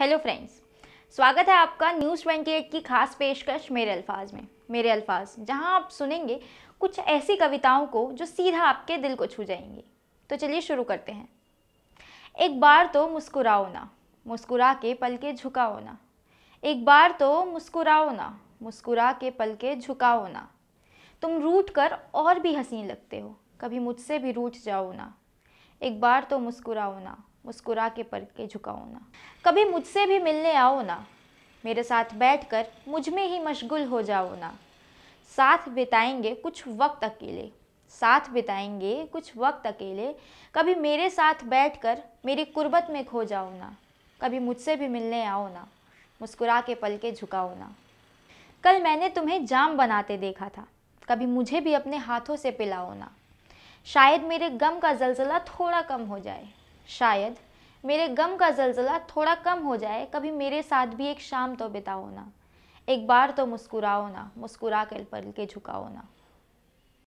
hello friends स्वागत है आपका न्यूज़ ट्वेंटी एट की खास पेशकश मेरे अल्फाज में मेरे अल्फाज जहां आप सुनेंगे कुछ ऐसी कविताओं को जो सीधा आपके दिल को छू जाएंगी तो चलिए शुरू करते हैं एक बार तो मुस्कुराओ ना मुस्कुरा के पल के झुकाओ ना एक बार तो मुस्कुराओ ना मुस्कुरा के पल के झुकाओ ना तुम रूट कर और भी हसीन लगते हो कभी मुझसे भी रूठ जाओ ना एक बार तो मुस्कुराओ ना मुस्कुरा के पर के झुकाओ ना कभी मुझसे भी मिलने आओ ना मेरे साथ बैठ कर मुझ में ही मशगुल हो जाओ ना साथ बिताएंगे कुछ वक्त अकेले साथ बिताएंगे कुछ वक्त अकेले कभी मेरे साथ बैठ कर मेरी कुर्बत में खो जाओ ना कभी मुझसे भी मिलने आओ ना मुस्कुरा के पल के झुकाओ ना कल मैंने तुम्हें जाम बनाते देखा था कभी मुझे भी अपने हाथों से पिलाओ ना शायद मेरे गम का जलजला थोड़ा कम हो जाए शायद मेरे गम का जलजला थोड़ा कम हो जाए कभी मेरे साथ भी एक शाम तो बिताओ ना एक बार तो मुस्कुराओ ना मुस्कुरा कर पल के झुकाओ ना